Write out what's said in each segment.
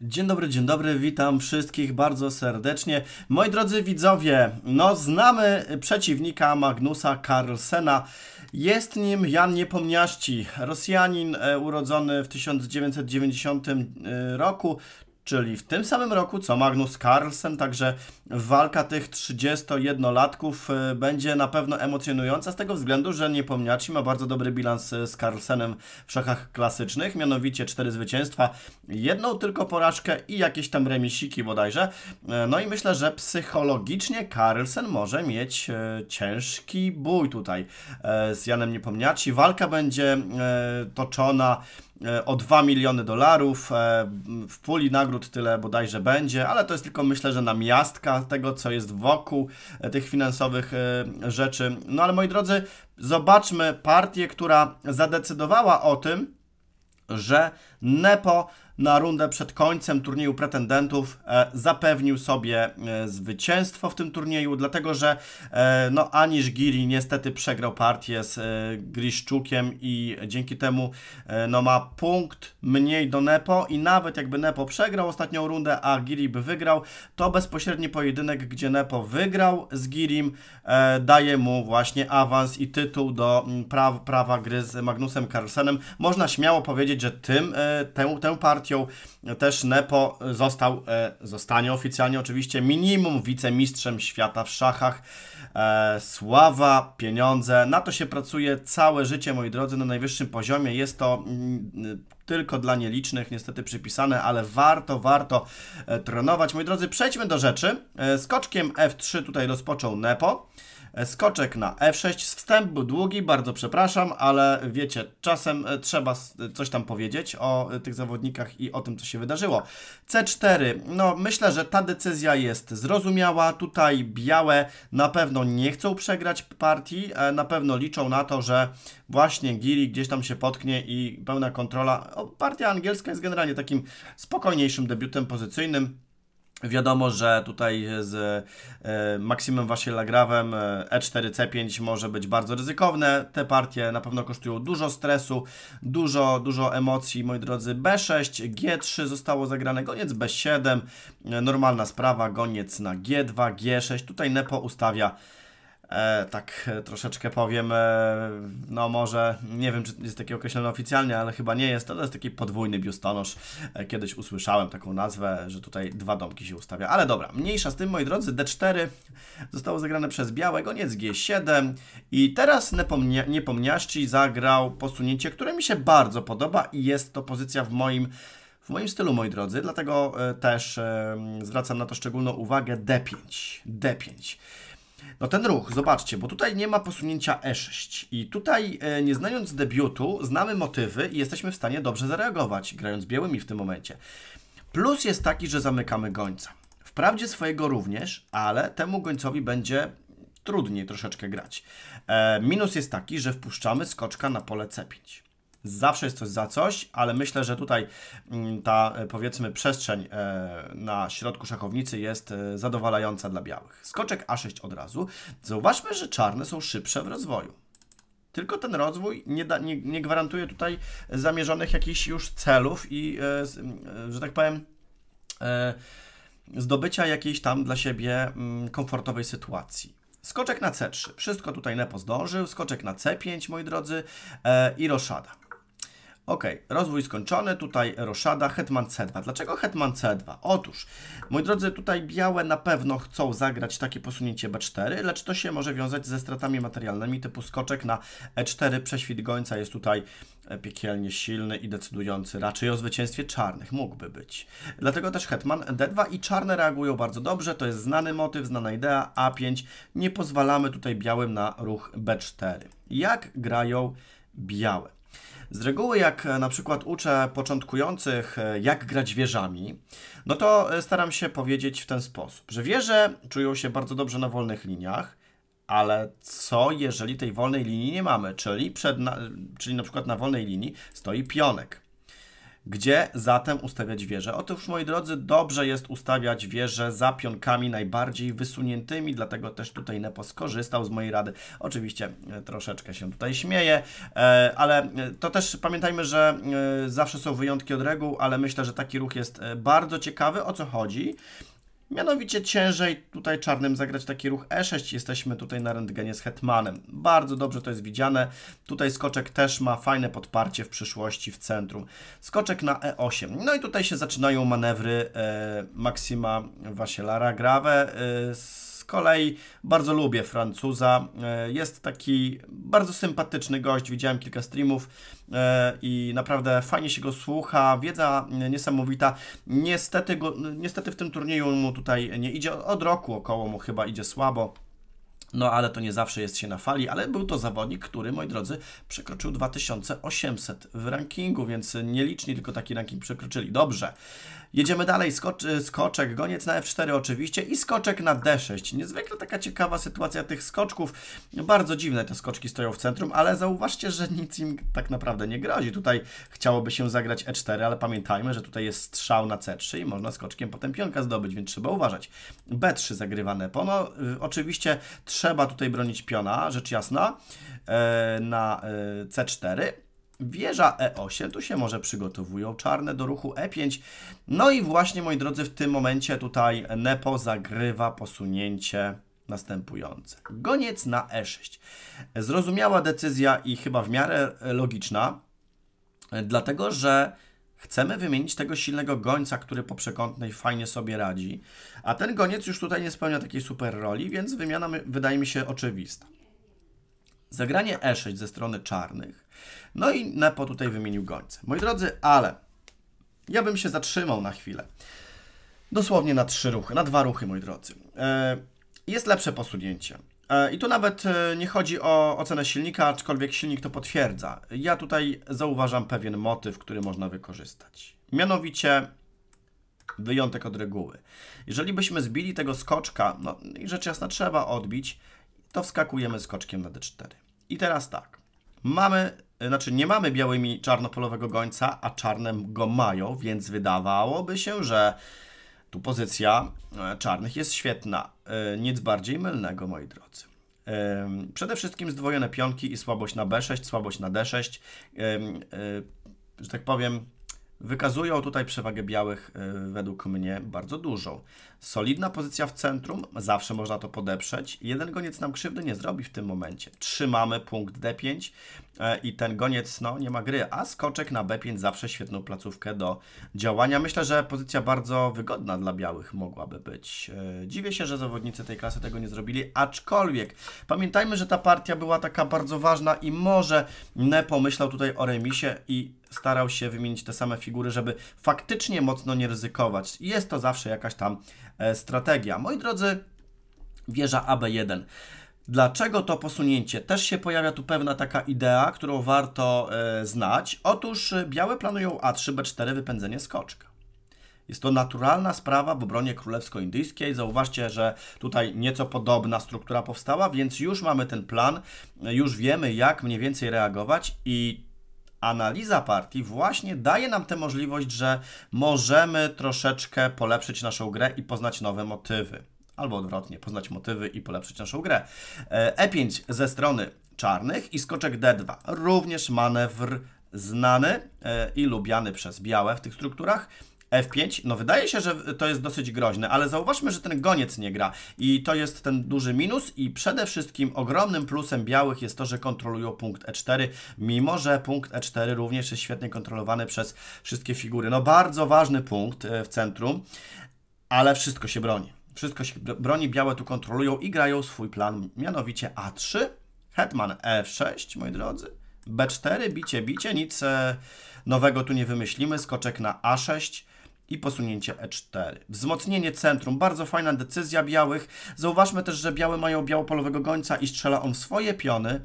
Dzień dobry, dzień dobry, witam wszystkich bardzo serdecznie. Moi drodzy widzowie, no znamy przeciwnika Magnusa Carlsena. Jest nim Jan Niepomniaszci, Rosjanin e, urodzony w 1990 e, roku, czyli w tym samym roku co Magnus Carlsen, także walka tych 31-latków e, będzie na pewno emocjonująca z tego względu, że Niepomniaci ma bardzo dobry bilans e, z Carlsenem w szachach klasycznych, mianowicie cztery zwycięstwa, jedną tylko porażkę i jakieś tam remisiki bodajże. E, no i myślę, że psychologicznie Carlsen może mieć ciężki bój tutaj z Janem Niepomniaci. Walka będzie toczona E, o 2 miliony dolarów. E, w puli nagród tyle bodajże będzie, ale to jest tylko myślę, że namiastka tego, co jest wokół e, tych finansowych rzeczy. No ale moi drodzy, zobaczmy partię, która zadecydowała o tym, że NEPO na rundę przed końcem turnieju pretendentów e, zapewnił sobie e, zwycięstwo w tym turnieju, dlatego że e, no, Anisz Giri niestety przegrał partię z Griszczukiem i dzięki temu no, ma punkt mniej do Nepo i nawet jakby Nepo przegrał ostatnią rundę, a Giri by wygrał, to bezpośredni pojedynek, gdzie Nepo wygrał z Girim, daje mu właśnie awans i tytuł do prawa, prawa gry z Magnusem Carlsenem. Można śmiało powiedzieć, że tym, tę, tę partię partią też Nepo został, e, zostanie oficjalnie oczywiście minimum wicemistrzem świata w szachach. E, sława, pieniądze, na to się pracuje całe życie, moi drodzy, na najwyższym poziomie. Jest to mm, e, tylko dla nielicznych, niestety przypisane, ale warto, warto trenować. Moi drodzy, przejdźmy do rzeczy. Skoczkiem F3 tutaj rozpoczął Nepo. E, skoczek na F6. Wstęp był długi, bardzo przepraszam, ale wiecie, czasem e, trzeba e, coś tam powiedzieć o tych zawodnikach i o tym, co się wydarzyło. C4, no myślę, że ta decyzja jest zrozumiała. Tutaj białe na pewno nie chcą przegrać partii, na pewno liczą na to, że właśnie Giri gdzieś tam się potknie i pełna kontrola. partia angielska jest generalnie takim spokojniejszym debiutem pozycyjnym. Wiadomo, że tutaj z e, Maksimem Wasilagrawem E4C5 e może być bardzo ryzykowne. Te partie na pewno kosztują dużo stresu, dużo, dużo emocji, moi drodzy. B6, G3 zostało zagrane, goniec B7, e, normalna sprawa, goniec na G2, G6. Tutaj Nepo ustawia E, tak e, troszeczkę powiem, e, no może, nie wiem czy jest takie określone oficjalnie, ale chyba nie jest, to jest taki podwójny biustonosz, kiedyś usłyszałem taką nazwę, że tutaj dwa domki się ustawia, ale dobra, mniejsza z tym moi drodzy, D4 zostało zagrane przez Białego, Niec G7 i teraz Nepomnia Niepomniaszczy zagrał posunięcie, które mi się bardzo podoba i jest to pozycja w moim w moim stylu, moi drodzy, dlatego też zwracam na to szczególną uwagę D5. D5. No ten ruch, zobaczcie, bo tutaj nie ma posunięcia E6 i tutaj e, nie znając debiutu znamy motywy i jesteśmy w stanie dobrze zareagować, grając białymi w tym momencie. Plus jest taki, że zamykamy gońca. Wprawdzie swojego również, ale temu gońcowi będzie trudniej troszeczkę grać. E, minus jest taki, że wpuszczamy skoczka na pole C5. Zawsze jest coś za coś, ale myślę, że tutaj mm, ta e, powiedzmy przestrzeń e, na środku szachownicy jest e, zadowalająca dla białych. Skoczek A6 od razu. Zauważmy, że czarne są szybsze w rozwoju. Tylko ten rozwój nie, da, nie, nie gwarantuje tutaj zamierzonych jakichś już celów i, że tak powiem, zdobycia jakiejś tam dla siebie mm, komfortowej sytuacji. Skoczek na C3. Wszystko tutaj Nepo zdążył. Skoczek na C5, moi drodzy, i roszada. Ok, rozwój skończony, tutaj roszada, hetman c2. Dlaczego hetman c2? Otóż, moi drodzy, tutaj białe na pewno chcą zagrać takie posunięcie b4, lecz to się może wiązać ze stratami materialnymi typu skoczek na e4. Prześwit gońca jest tutaj e, piekielnie silny i decydujący raczej o zwycięstwie czarnych, mógłby być. Dlatego też hetman d2 i czarne reagują bardzo dobrze, to jest znany motyw, znana idea, a5. Nie pozwalamy tutaj białym na ruch b4. Jak grają białe? Z reguły jak e, na przykład uczę początkujących e, jak grać wieżami, no to e, staram się powiedzieć w ten sposób, że wieże czują się bardzo dobrze na wolnych liniach, ale co jeżeli tej wolnej linii nie mamy, czyli, przed na, czyli na przykład na wolnej linii stoi pionek. Gdzie zatem ustawiać wieże? Otóż, moi drodzy, dobrze jest ustawiać wieże za pionkami najbardziej wysuniętymi, dlatego też tutaj Nepo skorzystał z mojej rady. Oczywiście e, troszeczkę się tutaj śmieję, e, ale e, to też pamiętajmy, że zawsze są wyjątki od reguł, ale myślę, że taki ruch jest bardzo ciekawy. O co chodzi? Mianowicie ciężej tutaj czarnym zagrać taki ruch E6. Jesteśmy tutaj na rentgenie z hetmanem. Bardzo dobrze to jest widziane. Tutaj skoczek też ma fajne podparcie w przyszłości w centrum. Skoczek na E8. No i tutaj się zaczynają manewry e, Maksima Wasielara Grave e, z kolei bardzo lubię Francuza. E, jest taki bardzo sympatyczny gość, widziałem kilka streamów e, i naprawdę fajnie się go słucha, wiedza niesamowita. Niestety, go, niestety w tym turnieju mu tutaj nie idzie, od roku około mu chyba idzie słabo. No ale to nie zawsze jest się na fali, ale był to zawodnik, który, moi drodzy, przekroczył 2800 w rankingu, więc nieliczni tylko taki ranking przekroczyli. Dobrze. Jedziemy dalej, Skocz, skoczek, goniec na F4 oczywiście i skoczek na D6. Niezwykle taka ciekawa sytuacja tych skoczków. Bardzo dziwne te skoczki stoją w centrum, ale zauważcie, że nic im tak naprawdę nie grozi. Tutaj chciałoby się zagrać E4, ale pamiętajmy, że tutaj jest strzał na C3 i można skoczkiem potem pionka zdobyć, więc trzeba uważać. B3 zagrywane. Pono, oczywiście trzeba tutaj bronić piona, rzecz jasna, e, na e, C4. Wieża E8, tu się może przygotowują czarne do ruchu E5. No i właśnie, moi drodzy, w tym momencie tutaj Nepo zagrywa posunięcie następujące. Goniec na E6. Zrozumiała decyzja i chyba w miarę logiczna, dlatego że Chcemy wymienić tego silnego gońca, który po przekątnej fajnie sobie radzi, a ten goniec już tutaj nie spełnia takiej super roli, więc wymiana wydaje mi się oczywista. Zagranie E6 ze strony czarnych. No i Nepo tutaj wymienił gońce. Moi drodzy, ale ja bym się zatrzymał na chwilę. Dosłownie na trzy ruchy, na dwa ruchy, moi drodzy. E, jest lepsze posunięcie. E, I tu nawet e, nie chodzi o ocenę silnika, aczkolwiek silnik to potwierdza. Ja tutaj zauważam pewien motyw, który można wykorzystać. Mianowicie wyjątek od reguły. Jeżeli byśmy zbili tego skoczka, no i rzecz jasna trzeba odbić, to wskakujemy skoczkiem na d4. I teraz tak, mamy, e, znaczy nie mamy białymi czarnopolowego gońca, a czarne go mają, więc wydawałoby się, że tu pozycja e, czarnych jest świetna. E, nic bardziej mylnego, moi drodzy. E, przede wszystkim zdwojone pionki i słabość na B6, słabość na D6. Że tak powiem, Wykazują tutaj przewagę białych y, według mnie bardzo dużą. Solidna pozycja w centrum, zawsze można to podeprzeć. Jeden goniec nam krzywdy nie zrobi w tym momencie. Trzymamy punkt D5 y, i ten goniec no, nie ma gry, a skoczek na B5 zawsze świetną placówkę do działania. Myślę, że pozycja bardzo wygodna dla białych mogłaby być. Y, dziwię się, że zawodnicy tej klasy tego nie zrobili, aczkolwiek pamiętajmy, że ta partia była taka bardzo ważna i może Ne pomyślał tutaj o remisie i starał się wymienić te same figury figury, żeby faktycznie mocno nie ryzykować. Jest to zawsze jakaś tam e, strategia. Moi drodzy, wieża AB1. Dlaczego to posunięcie? Też się pojawia tu pewna taka idea, którą warto e, znać. Otóż e, białe planują A3, B4 wypędzenie skoczka. Jest to naturalna sprawa w obronie królewsko-indyjskiej. Zauważcie, że tutaj nieco podobna struktura powstała, więc już mamy ten plan, już wiemy jak mniej więcej reagować i analiza partii właśnie daje nam tę możliwość, że możemy troszeczkę polepszyć naszą grę i poznać nowe motywy. Albo odwrotnie, poznać motywy i polepszyć naszą grę. E5 e ze strony czarnych i skoczek D2. Również manewr znany e, i lubiany przez białe w tych strukturach. F5, no wydaje się, że to jest dosyć groźne, ale zauważmy, że ten goniec nie gra i to jest ten duży minus i przede wszystkim ogromnym plusem białych jest to, że kontrolują punkt E4, mimo że punkt E4 również jest świetnie kontrolowany przez wszystkie figury. No bardzo ważny punkt e, w centrum, ale wszystko się broni. Wszystko się broni, białe tu kontrolują i grają swój plan, mianowicie A3, hetman E6, moi drodzy, B4, bicie, bicie, nic e, nowego tu nie wymyślimy, skoczek na A6, i posunięcie E4. Wzmocnienie centrum, bardzo fajna decyzja białych. Zauważmy też, że białe mają białopolowego gońca i strzela on swoje piony,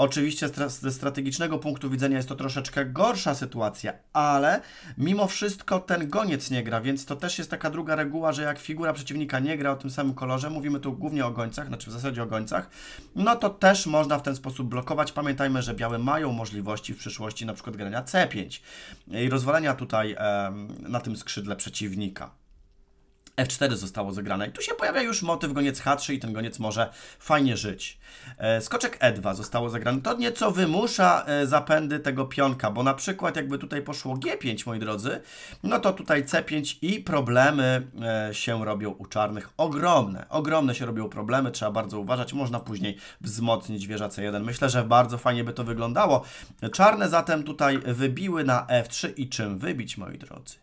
Oczywiście ze strategicznego punktu widzenia jest to troszeczkę gorsza sytuacja, ale mimo wszystko ten goniec nie gra, więc to też jest taka druga reguła, że jak figura przeciwnika nie gra o tym samym kolorze, mówimy tu głównie o gońcach, znaczy w zasadzie o gońcach, no to też można w ten sposób blokować. Pamiętajmy, że białe mają możliwości w przyszłości na przykład grania C5 i rozwalenia tutaj na tym skrzydle przeciwnika. F4 zostało zagrane. I tu się pojawia już motyw goniec H3 i ten goniec może fajnie żyć. E, skoczek E2 zostało zagrane. To nieco wymusza e, zapędy tego pionka, bo na przykład jakby tutaj poszło G5, moi drodzy, no to tutaj C5 i problemy e, się robią u czarnych. Ogromne, ogromne się robią problemy, trzeba bardzo uważać. Można później wzmocnić wieża C1. Myślę, że bardzo fajnie by to wyglądało. Czarne zatem tutaj wybiły na F3 i czym wybić, moi drodzy?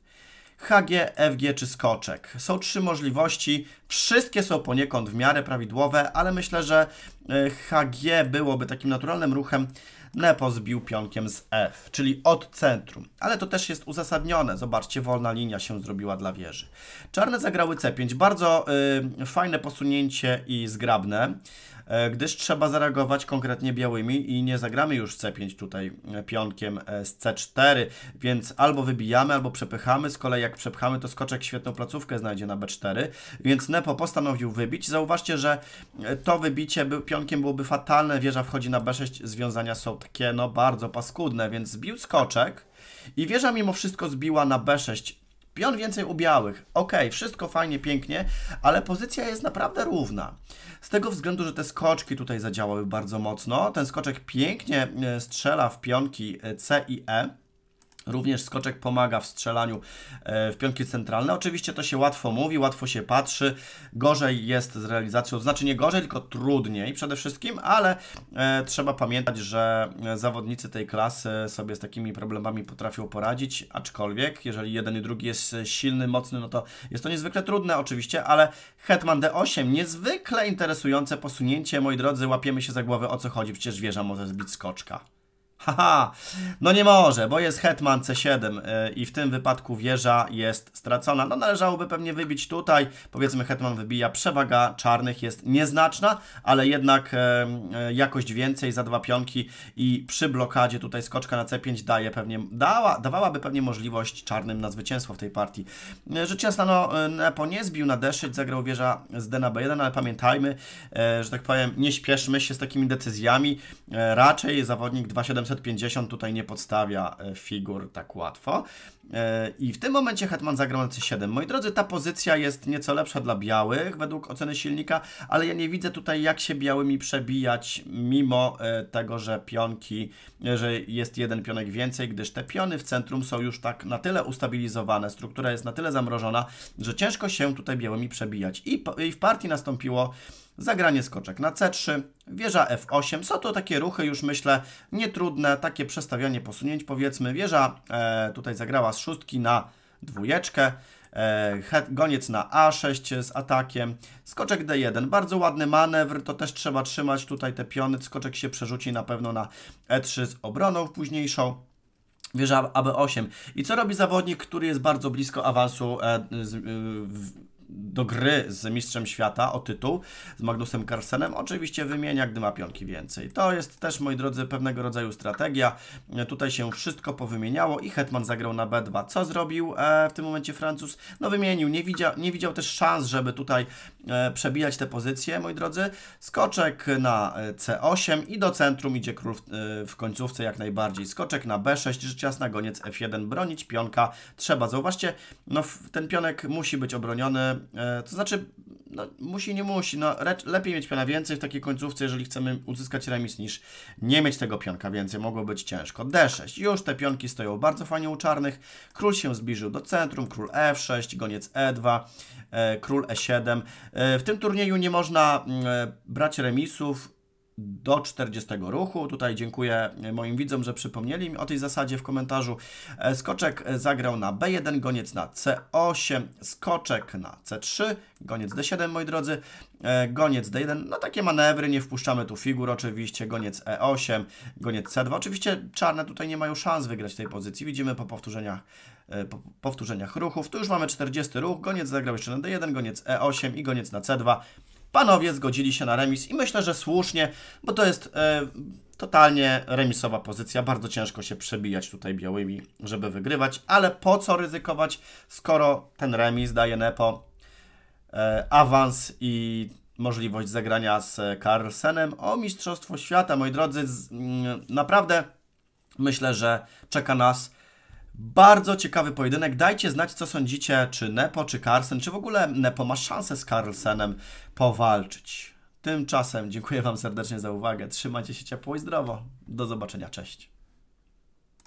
HG, FG czy skoczek. Są trzy możliwości, wszystkie są poniekąd w miarę prawidłowe, ale myślę, że y, HG byłoby takim naturalnym ruchem. Nepo zbił pionkiem z F, czyli od centrum. Ale to też jest uzasadnione. Zobaczcie, wolna linia się zrobiła dla wieży. Czarne zagrały C5. Bardzo y, fajne posunięcie i zgrabne. E, gdyż trzeba zareagować konkretnie białymi i nie zagramy już C5 tutaj e, pionkiem e, z C4, więc albo wybijamy, albo przepychamy, z kolei jak przepchamy, to skoczek świetną placówkę znajdzie na B4, więc Nepo postanowił wybić. Zauważcie, że to wybicie pionkiem byłoby fatalne, wieża wchodzi na B6, związania są takie no bardzo paskudne, więc zbił skoczek, i wieża mimo wszystko zbiła na b6 Pion więcej u białych. Ok, wszystko fajnie, pięknie, ale pozycja jest naprawdę równa. Z tego względu, że te skoczki tutaj zadziałały bardzo mocno. Ten skoczek pięknie e, strzela w pionki e, C i E. Również skoczek pomaga w strzelaniu e, w pionki centralne. Oczywiście to się łatwo mówi, łatwo się patrzy. Gorzej jest z realizacją, znaczy nie gorzej, tylko trudniej przede wszystkim, ale e, trzeba pamiętać, że zawodnicy tej klasy sobie z takimi problemami potrafią poradzić, aczkolwiek jeżeli jeden i drugi jest silny, mocny, no to jest to niezwykle trudne oczywiście, ale Hetman D8, niezwykle interesujące posunięcie, moi drodzy, łapiemy się za głowę o co chodzi, przecież wieża może zbić skoczka. Haha, no nie może, bo jest Hetman C7 y, i w tym wypadku wieża jest stracona. No należałoby pewnie wybić tutaj, powiedzmy Hetman wybija, przewaga czarnych jest nieznaczna, ale jednak y, y, jakość więcej za dwa pionki i przy blokadzie tutaj skoczka na C5 daje pewnie, dała, dawałaby pewnie możliwość czarnym na zwycięstwo w tej partii. Rzecz jasna, no Nepo nie zbił na deszyć, zagrał wieża z D na B1, ale pamiętajmy, że tak powiem, nie śpieszmy się z takimi decyzjami, raczej zawodnik 2 750 tutaj nie podstawia e, figur tak łatwo. E, I w tym momencie hetman zagrał na c7. Moi drodzy, ta pozycja jest nieco lepsza dla białych według oceny silnika, ale ja nie widzę tutaj jak się białymi przebijać, mimo e, tego, że pionki, że jest jeden pionek więcej, gdyż te piony w centrum są już tak na tyle ustabilizowane, struktura jest na tyle zamrożona, że ciężko się tutaj białymi przebijać. I w partii nastąpiło zagranie skoczek na C3, wieża F8. Są to takie ruchy już myślę nietrudne, takie przestawianie posunięć powiedzmy. Wieża e, tutaj zagrała z szóstki na dwójeczkę, e, goniec na A6 z atakiem, skoczek D1, bardzo ładny manewr, to też trzeba trzymać tutaj te piony, skoczek się przerzuci na pewno na E3 z obroną późniejszą wieża AB8. I co robi zawodnik, który jest bardzo blisko awansu e, z, e, w, do gry z Mistrzem Świata o tytuł z Magnusem Carlsenem, oczywiście wymienia, gdy ma pionki więcej. To jest też, moi drodzy, pewnego rodzaju strategia. Tutaj się wszystko powymieniało i Hetman zagrał na B2. Co zrobił e, w tym momencie Francuz? No wymienił, nie widział, nie widział też szans, żeby tutaj e, przebijać te pozycje, moi drodzy. Skoczek na e, C8 i do centrum idzie król w końcówce jak najbardziej. Skoczek na B6, rzecz jasna, goniec F1, bronić pionka trzeba. Zauważcie, no ten pionek musi być obroniony, E, to znaczy, no, musi, nie musi. No, lepiej mieć piona więcej w takiej końcówce, jeżeli chcemy uzyskać remis, niż nie mieć tego pionka więcej. Mogło być ciężko. D6. Już te pionki stoją bardzo fajnie u czarnych. Król się zbliżył do centrum. Król F6, goniec E2, e, król E7. E, w tym turnieju nie można mm, brać remisów do 40 ruchu. Tutaj dziękuję moim widzom, że przypomnieli mi o tej zasadzie w komentarzu. E, skoczek e, zagrał na B1, goniec na C8, skoczek na C3, goniec D7, moi drodzy, e, goniec D1. No takie manewry, nie wpuszczamy tu figur oczywiście, goniec E8, goniec C2. Oczywiście czarne tutaj nie mają szans wygrać tej pozycji. Widzimy po powtórzeniach po powtórzeniach ruchów. Tu już mamy 40 ruch, goniec zagrał jeszcze na D1, goniec E8 i goniec na C2. Panowie zgodzili się na remis i myślę, że słusznie, bo to jest e, totalnie remisowa pozycja. Bardzo ciężko się przebijać tutaj białymi, żeby wygrywać, ale po co ryzykować, skoro ten remis daje Nepo e, awans i możliwość zagrania z Carlsenem o Mistrzostwo Świata. Moi drodzy, mm, naprawdę myślę, że czeka nas bardzo ciekawy pojedynek. Dajcie znać, co sądzicie, czy Nepo, czy Carlsen, czy w ogóle Nepo ma szansę z Carlsenem powalczyć. Tymczasem dziękuję Wam serdecznie za uwagę. Trzymajcie się ciepło i zdrowo. Do zobaczenia. Cześć.